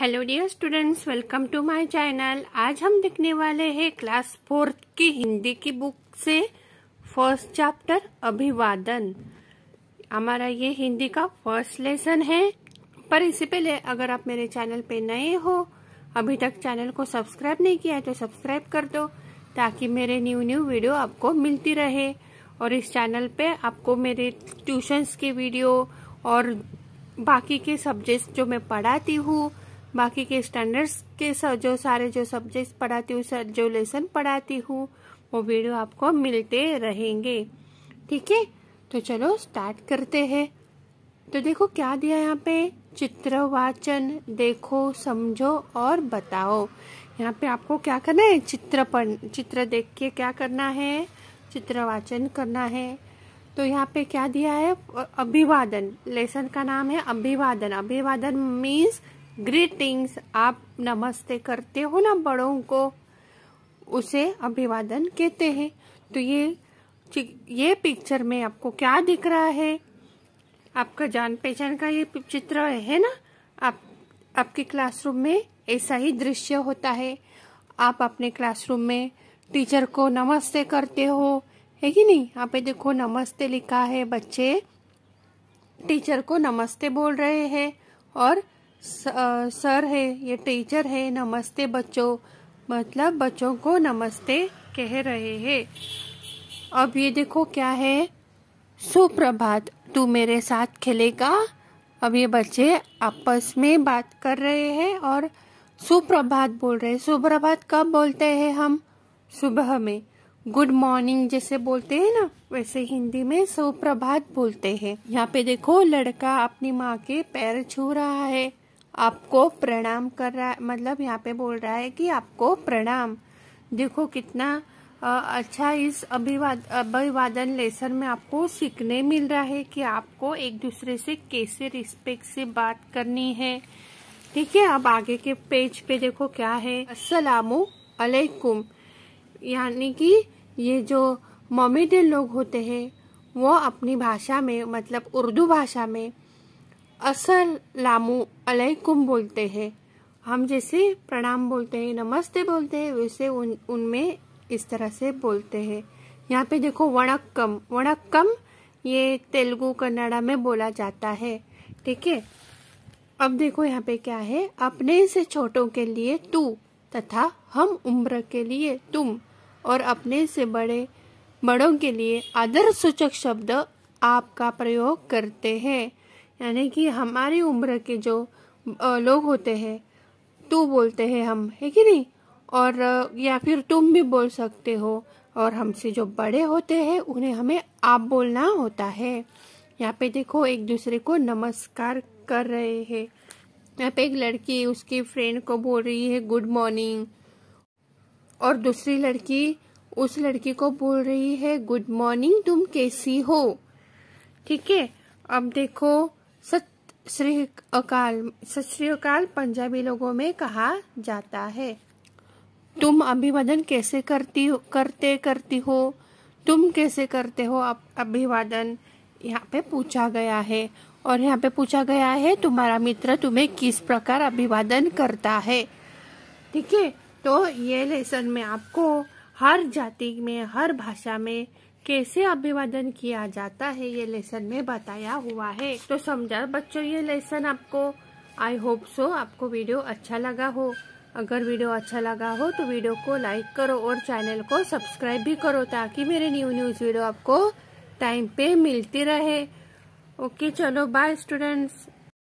hello dear students welcome to my channel आज हम देखने वाले हैं क्लास फोर्थ की हिंदी की बुक से फर्स्ट चैप्टर अभिवादन हमारा ये हिंदी का फर्स्ट लेसन है पर इससे पहले अगर आप मेरे चैनल पे नए हो अभी तक चैनल को सब्सक्राइब नहीं किया है तो सब्सक्राइब कर दो ताकि मेरे न्यू न्यू वीडियो आपको मिलती रहे और इस चैनल पे आपको मेरे ट्यूशन्स के वीडियो और बाकी के सब्जेक्ट जो मैं पढ़ाती हूँ बाकी के स्टैंडर्ड्स के जो सारे जो सब्जेक्ट्स पढ़ाती हूँ जो लेसन पढ़ाती हूँ वो वीडियो आपको मिलते रहेंगे ठीक है तो चलो स्टार्ट करते हैं तो देखो क्या दिया यहाँ पे चित्र वाचन देखो समझो और बताओ यहाँ पे आपको क्या करना है चित्र पढ़ चित्र देख के क्या करना है चित्र वाचन करना है तो यहाँ पे क्या दिया है अभिवादन लेसन का नाम है अभिवादन अभिवादन मीन्स ग्रीटिंग्स आप नमस्ते करते हो ना बड़ों को उसे अभिवादन कहते हैं तो ये ये पिक्चर में आपको क्या दिख रहा है आपका जान पहचान का ये चित्र है ना आप आपके क्लासरूम में ऐसा ही दृश्य होता है आप अपने क्लासरूम में टीचर को नमस्ते करते हो है कि नहीं आप देखो नमस्ते लिखा है बच्चे टीचर को नमस्ते बोल रहे हैं और सर है ये टीचर है नमस्ते बच्चों मतलब बच्चों को नमस्ते कह रहे हैं अब ये देखो क्या है सुप्रभात तू मेरे साथ खेलेगा अब ये बच्चे आपस में बात कर रहे हैं और सुप्रभात बोल रहे हैं सुप्रभात कब बोलते हैं हम सुबह में गुड मॉर्निंग जैसे बोलते हैं ना वैसे हिंदी में सुप्रभात बोलते हैं यहाँ पे देखो लड़का अपनी माँ के पैर छू रहा है आपको प्रणाम कर रहा है मतलब यहाँ पे बोल रहा है कि आपको प्रणाम देखो कितना अच्छा इस अभिवाद अभिवादन लेसन में आपको सीखने मिल रहा है कि आपको एक दूसरे से कैसे रिस्पेक्ट से बात करनी है ठीक है अब आगे के पेज पे देखो क्या है असलामो अलैकुम यानी कि ये जो मोमिडियन लोग होते हैं वो अपनी भाषा में मतलब उर्दू भाषा में असलामुअलैकुम बोलते हैं हम जैसे प्रणाम बोलते हैं नमस्ते बोलते हैं वैसे उन उनमें इस तरह से बोलते हैं यहाँ पे देखो वणक्कम वणक्कम ये तेलुगु कन्नड़ा में बोला जाता है ठीक है अब देखो यहाँ पे क्या है अपने से छोटों के लिए तू तथा हम उम्र के लिए तुम और अपने से बड़े बड़ों के लिए आदर सूचक शब्द आपका प्रयोग करते हैं यानी कि हमारी उम्र के जो लोग होते हैं तू बोलते हैं हम है कि नहीं और या फिर तुम भी बोल सकते हो और हमसे जो बड़े होते हैं उन्हें हमें आप बोलना होता है यहाँ पे देखो एक दूसरे को नमस्कार कर रहे हैं यहाँ पे एक लड़की उसकी फ्रेंड को बोल रही है गुड मॉर्निंग और दूसरी लड़की उस लड़की को बोल रही है गुड मॉर्निंग तुम कैसी हो ठीक है अब देखो सत श्री अकाल सत पंजाबी लोगों में कहा जाता है तुम अभिवादन कैसे करती हो करते करती हो तुम कैसे करते हो आप अभिवादन यहाँ पे पूछा गया है और यहाँ पे पूछा गया है तुम्हारा मित्र तुम्हें किस प्रकार अभिवादन करता है ठीक है तो ये लेसन में आपको हर जाति में हर भाषा में कैसे अभिवादन किया जाता है ये लेसन में बताया हुआ है तो समझा बच्चों ये लेसन आपको आई होप सो आपको वीडियो अच्छा लगा हो अगर वीडियो अच्छा लगा हो तो वीडियो को लाइक करो और चैनल को सब्सक्राइब भी करो ताकि मेरे न्यू न्यूज़ वीडियो आपको टाइम पे मिलती रहे ओके चलो बाय स्टूडेंट्स